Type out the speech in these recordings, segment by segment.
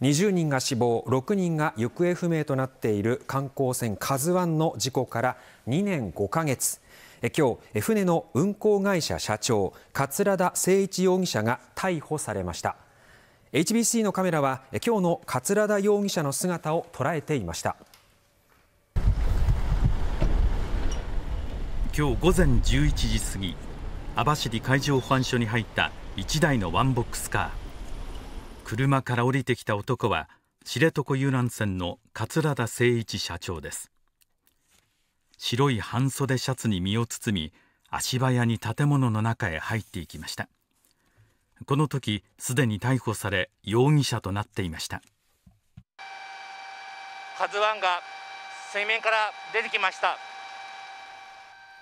20人が死亡6人が行方不明となっている観光船「ＫＡＺＵ1」の事故から2年5か月今日船の運航会社社長桂田精一容疑者が逮捕されました HBC のカメラは今日の桂田容疑者の姿を捉えていました今日午前11時過ぎ網走海上保安署に入った1台のワンボックスカー車から降りてきた男は知床遊覧船の桂田精一社長です白い半袖シャツに身を包み足早に建物の中へ入っていきましたこの時すでに逮捕され容疑者となっていましたカズワンが水面から出てきました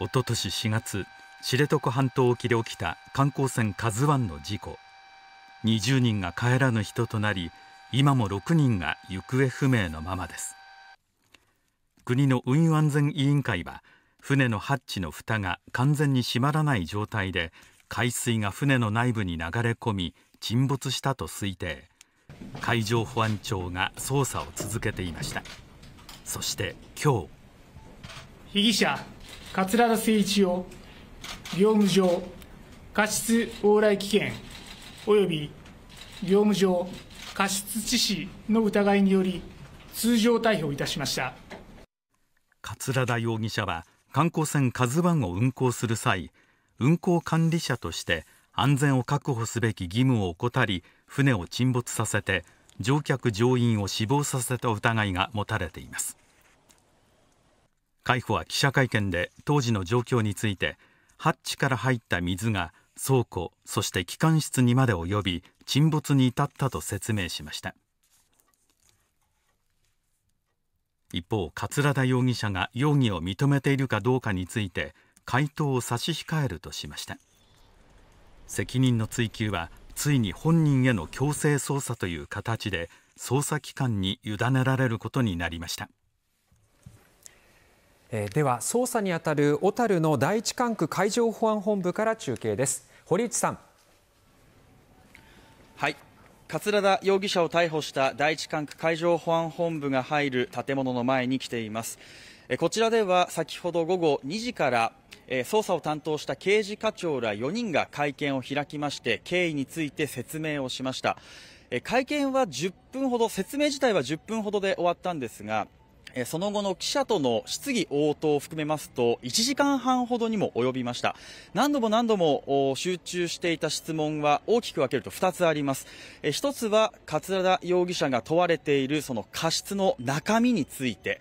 一昨年4月知床半島沖で起きた観光船カズワンの事故20人が帰らぬ人となり今も6人が行方不明のままです国の運輸安全委員会は船のハッチの蓋が完全に閉まらない状態で海水が船の内部に流れ込み沈没したと推定海上保安庁が捜査を続けていましたそして今日被疑者桂田精一を業務上過失往来危険び業務上過失致死の疑いにより通常逮捕いたしました桂田容疑者は観光船「k a z u i を運航する際運航管理者として安全を確保すべき義務を怠り船を沈没させて乗客乗員を死亡させた疑いが持たれています海保は記者会見で当時の状況についてハッチから入った水が倉庫そして機関室にまで及び沈没に至ったと説明しました一方桂田容疑者が容疑を認めているかどうかについて回答を差し控えるとしました責任の追及はついに本人への強制捜査という形で捜査機関に委ねられることになりましたでは捜査にあたる小樽の第一管区海上保安本部から中継です堀内さん。はい桂田容疑者を逮捕した第一管区海上保安本部が入る建物の前に来ていますこちらでは先ほど午後2時から捜査を担当した刑事課長ら4人が会見を開きまして経緯について説明をしました会見は10分ほど説明自体は10分ほどで終わったんですがその後の記者との質疑応答を含めますと1時間半ほどにも及びました何度も何度も集中していた質問は大きく分けると2つあります1つは桂田容疑者が問われているその過失の中身について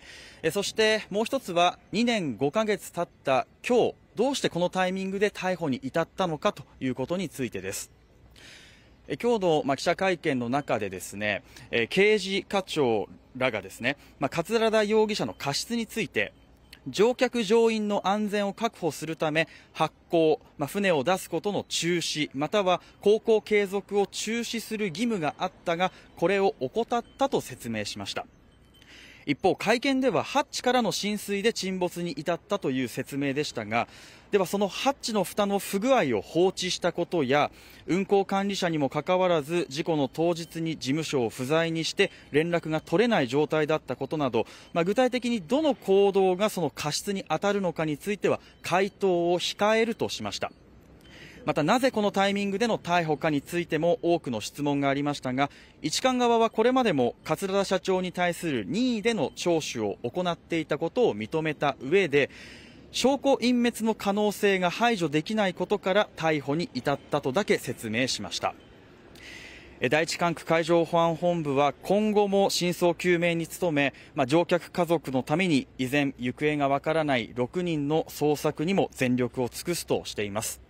そしてもう1つは2年5ヶ月経った今日どうしてこのタイミングで逮捕に至ったのかということについてです今日の記者会見の中でですね、刑事課長らがですね、桂田容疑者の過失について、乗客・乗員の安全を確保するため発行、まあ、船を出すことの中止または航行継続を中止する義務があったがこれを怠ったと説明しました。一方、会見ではハッチからの浸水で沈没に至ったという説明でしたがでは、そのハッチの蓋の不具合を放置したことや運航管理者にもかかわらず事故の当日に事務所を不在にして連絡が取れない状態だったことなど、まあ、具体的にどの行動がその過失に当たるのかについては回答を控えるとしました。またなぜこのタイミングでの逮捕かについても多くの質問がありましたが一貫側はこれまでも桂田社長に対する任意での聴取を行っていたことを認めた上で証拠隠滅の可能性が排除できないことから逮捕に至ったとだけ説明しました第一管区海上保安本部は今後も真相究明に努め、まあ、乗客家族のために依然行方がわからない6人の捜索にも全力を尽くすとしています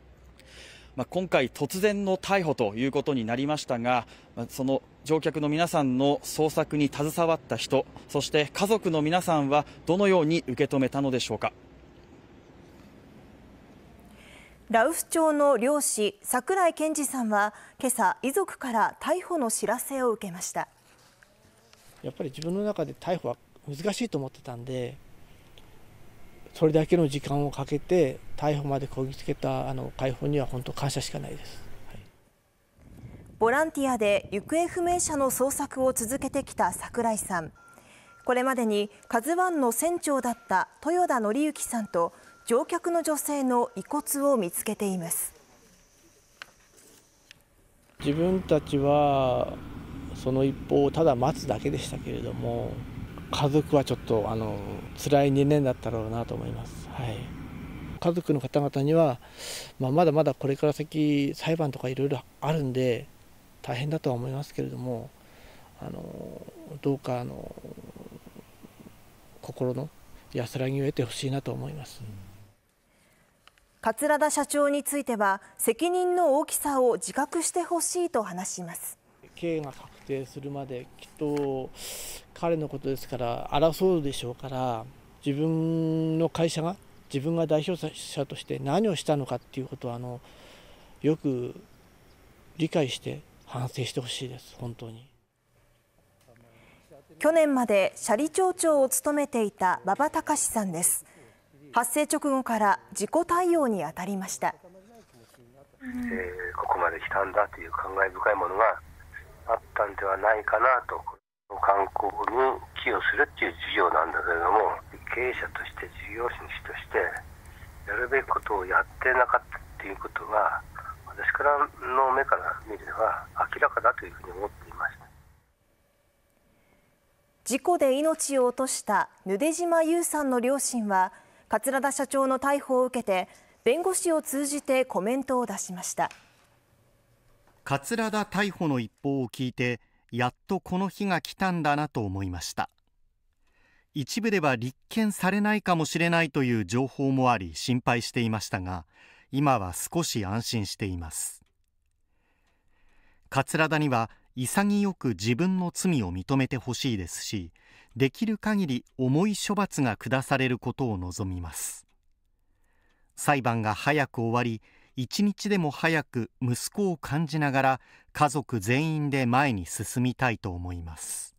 今回、突然の逮捕ということになりましたがその乗客の皆さんの捜索に携わった人そして家族の皆さんはどのように受け止めたのでしょうか羅臼町の漁師櫻井健二さんは今朝遺族から逮捕の知らせを受けましたやっぱり自分の中で逮捕は難しいと思ってたんでそれだけの時間をかけて逮捕までこぎつけたあの解放には本当感謝しかないです、はい、ボランティアで行方不明者の捜索を続けてきた櫻井さんこれまでに「カズワンの船長だった豊田紀之さんと乗客の女性の遺骨を見つけています自分たちはその一報をただ待つだけでしたけれども家族はちょっとあの辛い2年だったろうなと思います。はい家族の方々には、まあ、まだまだこれから先裁判とかいろいろあるんで大変だとは思いますけれどもあのどうかあの心の安らぎを得てほしいなと思います。桂田社長については責任の大きさを自覚してほしいと話します。刑が確定するまできっと彼のことですから争うでしょうから自分の会社が自分が代表者として何をしたのかっていうことはあのよく理解して反省してほしいです本当に去年まで斜里町長を務めていた馬場隆さんです発生直後から事故対応に当たりました、えー、ここまで来たんだという考え深いものがあったんではないかなと観光に寄与するっていう事業なんだけれども経営者として事業主としてやるべきことをやってなかったっていうことが私からの目から見れば明らかだというふうに思っていました事故で命を落としたぬで島優さんの両親は桂田社長の逮捕を受けて弁護士を通じてコメントを出しました。桂田逮捕の一報を聞いてやっとこの日が来たんだなと思いました一部では立件されないかもしれないという情報もあり心配していましたが今は少し安心しています桂田には潔く自分の罪を認めてほしいですしできる限り重い処罰が下されることを望みます裁判が早く終わり一日でも早く息子を感じながら家族全員で前に進みたいと思います